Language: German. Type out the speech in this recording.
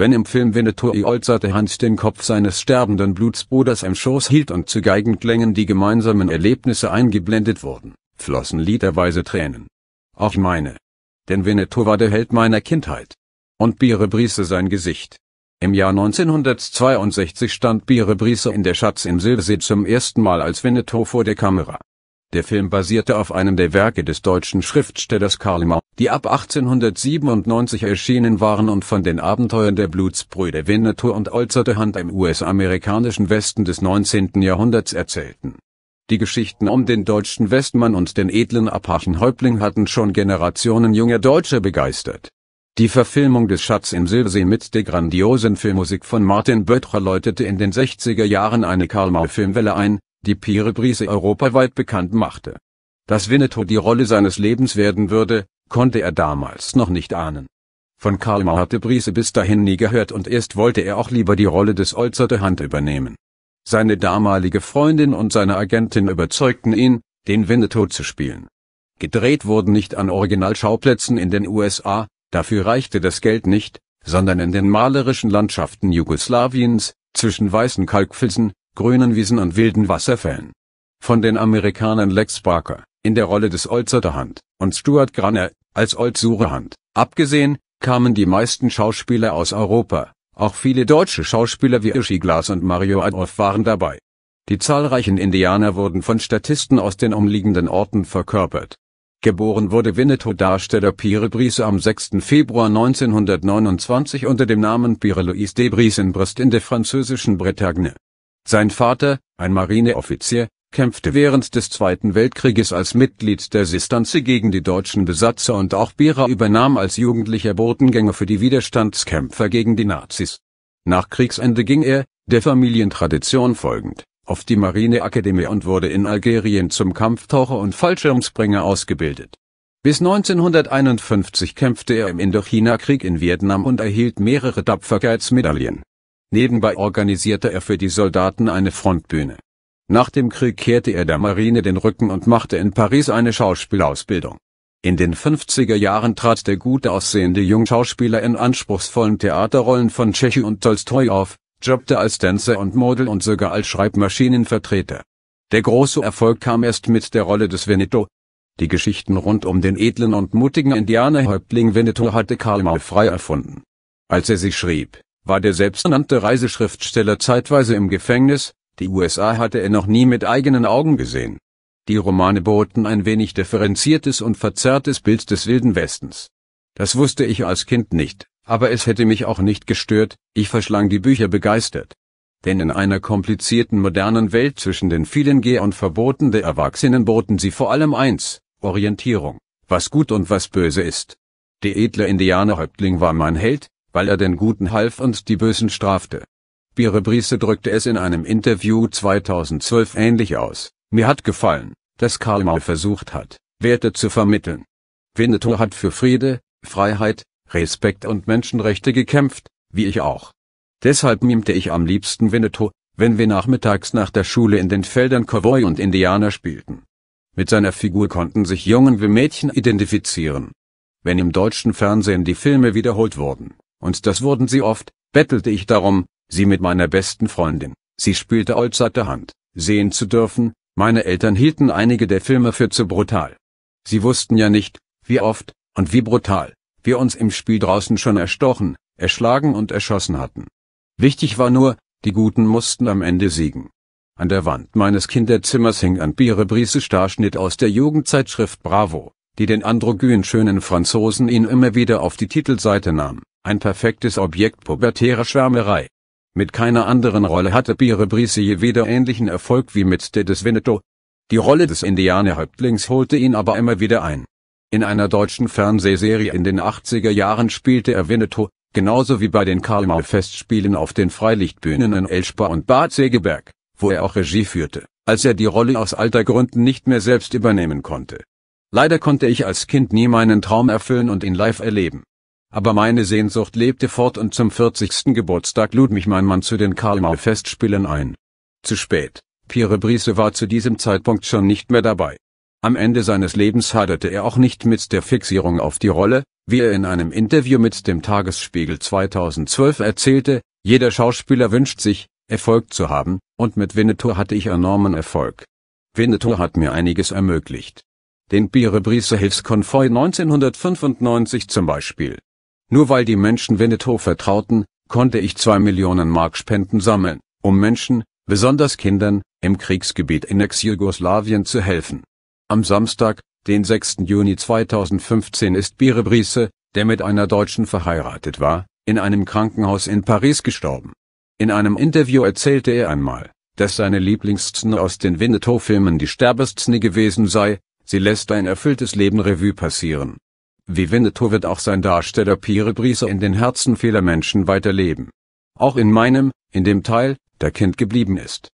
Wenn im Film Winnetou äußerte e. Hans den Kopf seines sterbenden Blutsbruders im Schoß hielt und zu Geigenklängen die gemeinsamen Erlebnisse eingeblendet wurden, flossen literweise Tränen. Auch meine. Denn Winnetou war der Held meiner Kindheit. Und Biere Brise sein Gesicht. Im Jahr 1962 stand Biere Brise in der Schatz im Silsee zum ersten Mal als Winnetou vor der Kamera. Der Film basierte auf einem der Werke des deutschen Schriftstellers Karl Marx, die ab 1897 erschienen waren und von den Abenteuern der Blutsbrüder Winnetou und Olzerte Hand im US-amerikanischen Westen des 19. Jahrhunderts erzählten. Die Geschichten um den deutschen Westmann und den edlen Apachenhäuptling hatten schon Generationen junger Deutscher begeistert. Die Verfilmung des Schatz im Silbersee mit der grandiosen Filmmusik von Martin Böttcher läutete in den 60er Jahren eine karl marx filmwelle ein, die Pire Brise europaweit bekannt machte. Dass Winnetou die Rolle seines Lebens werden würde, konnte er damals noch nicht ahnen. Von Karl May hatte Brise bis dahin nie gehört und erst wollte er auch lieber die Rolle des Olzerte Hand übernehmen. Seine damalige Freundin und seine Agentin überzeugten ihn, den Winnetou zu spielen. Gedreht wurden nicht an Originalschauplätzen in den USA, dafür reichte das Geld nicht, sondern in den malerischen Landschaften Jugoslawiens, zwischen weißen Kalkfelsen, grünen Wiesen und wilden Wasserfällen. Von den Amerikanern Lex Barker, in der Rolle des Old Sutterhand, und Stuart Graner, als Old Surehand, abgesehen, kamen die meisten Schauspieler aus Europa, auch viele deutsche Schauspieler wie Ishi Glass und Mario Adolf waren dabei. Die zahlreichen Indianer wurden von Statisten aus den umliegenden Orten verkörpert. Geboren wurde Winnetou-Darsteller Pierre Brice am 6. Februar 1929 unter dem Namen Pierre-Louis Brice in Brest in der französischen Bretagne. Sein Vater, ein Marineoffizier, kämpfte während des Zweiten Weltkrieges als Mitglied der Sistanze gegen die deutschen Besatzer und auch Bera übernahm als jugendlicher Botengänger für die Widerstandskämpfer gegen die Nazis. Nach Kriegsende ging er, der Familientradition folgend, auf die Marineakademie und wurde in Algerien zum Kampftaucher und Fallschirmspringer ausgebildet. Bis 1951 kämpfte er im Indochina-Krieg in Vietnam und erhielt mehrere Tapferkeitsmedaillen Nebenbei organisierte er für die Soldaten eine Frontbühne. Nach dem Krieg kehrte er der Marine den Rücken und machte in Paris eine Schauspielausbildung. In den 50er Jahren trat der gut aussehende Jungschauspieler in anspruchsvollen Theaterrollen von Tschechi und Tolstoi auf, jobbte als Tänzer und Model und sogar als Schreibmaschinenvertreter. Der große Erfolg kam erst mit der Rolle des Veneto. Die Geschichten rund um den edlen und mutigen Indianerhäuptling Veneto hatte Karl May frei erfunden. Als er sie schrieb, war der selbsternannte Reiseschriftsteller zeitweise im Gefängnis, die USA hatte er noch nie mit eigenen Augen gesehen. Die Romane boten ein wenig differenziertes und verzerrtes Bild des wilden Westens. Das wusste ich als Kind nicht, aber es hätte mich auch nicht gestört, ich verschlang die Bücher begeistert. Denn in einer komplizierten modernen Welt zwischen den vielen Geh- und Verboten der Erwachsenen boten sie vor allem eins, Orientierung, was gut und was böse ist. Der edle Indianerhäuptling war mein Held, weil er den Guten half und die Bösen strafte. Birebriese drückte es in einem Interview 2012 ähnlich aus. Mir hat gefallen, dass Karl May versucht hat, Werte zu vermitteln. Winnetou hat für Friede, Freiheit, Respekt und Menschenrechte gekämpft, wie ich auch. Deshalb mimte ich am liebsten Winnetou, wenn wir nachmittags nach der Schule in den Feldern Cowboy und Indianer spielten. Mit seiner Figur konnten sich Jungen wie Mädchen identifizieren. Wenn im deutschen Fernsehen die Filme wiederholt wurden, und das wurden sie oft, bettelte ich darum, sie mit meiner besten Freundin, sie spielte äußerte Hand, sehen zu dürfen, meine Eltern hielten einige der Filme für zu brutal. Sie wussten ja nicht, wie oft, und wie brutal, wir uns im Spiel draußen schon erstochen, erschlagen und erschossen hatten. Wichtig war nur, die Guten mussten am Ende siegen. An der Wand meines Kinderzimmers hing ein Biere-Brise-Starschnitt aus der Jugendzeitschrift Bravo, die den androgyen schönen Franzosen ihn immer wieder auf die Titelseite nahm. Ein perfektes Objekt pubertärer Schwärmerei. Mit keiner anderen Rolle hatte Pierre Brice weder ähnlichen Erfolg wie mit der des Veneto. Die Rolle des Indianerhäuptlings holte ihn aber immer wieder ein. In einer deutschen Fernsehserie in den 80er Jahren spielte er Veneto, genauso wie bei den Karl-May-Festspielen auf den Freilichtbühnen in Elspar und Bad Segeberg, wo er auch Regie führte, als er die Rolle aus Altergründen nicht mehr selbst übernehmen konnte. Leider konnte ich als Kind nie meinen Traum erfüllen und ihn live erleben. Aber meine Sehnsucht lebte fort und zum 40. Geburtstag lud mich mein Mann zu den Karl-May-Festspielen ein. Zu spät. Pierre Brice war zu diesem Zeitpunkt schon nicht mehr dabei. Am Ende seines Lebens haderte er auch nicht mit der Fixierung auf die Rolle, wie er in einem Interview mit dem Tagesspiegel 2012 erzählte, jeder Schauspieler wünscht sich, Erfolg zu haben, und mit Winnetou hatte ich enormen Erfolg. Winnetou hat mir einiges ermöglicht. Den Pierre Brice Hilfskonvoi 1995 zum Beispiel. Nur weil die Menschen Winnetou vertrauten, konnte ich zwei Millionen Mark Spenden sammeln, um Menschen, besonders Kindern, im Kriegsgebiet in Ex-Jugoslawien zu helfen. Am Samstag, den 6. Juni 2015 ist Bire der mit einer Deutschen verheiratet war, in einem Krankenhaus in Paris gestorben. In einem Interview erzählte er einmal, dass seine Lieblingsszene aus den Winnetou-Filmen die Sterbeszene gewesen sei, sie lässt ein erfülltes Leben Revue passieren. Wie Winnetou wird auch sein Darsteller Pire Brise in den Herzen vieler Menschen weiterleben. Auch in meinem, in dem Teil, der Kind geblieben ist.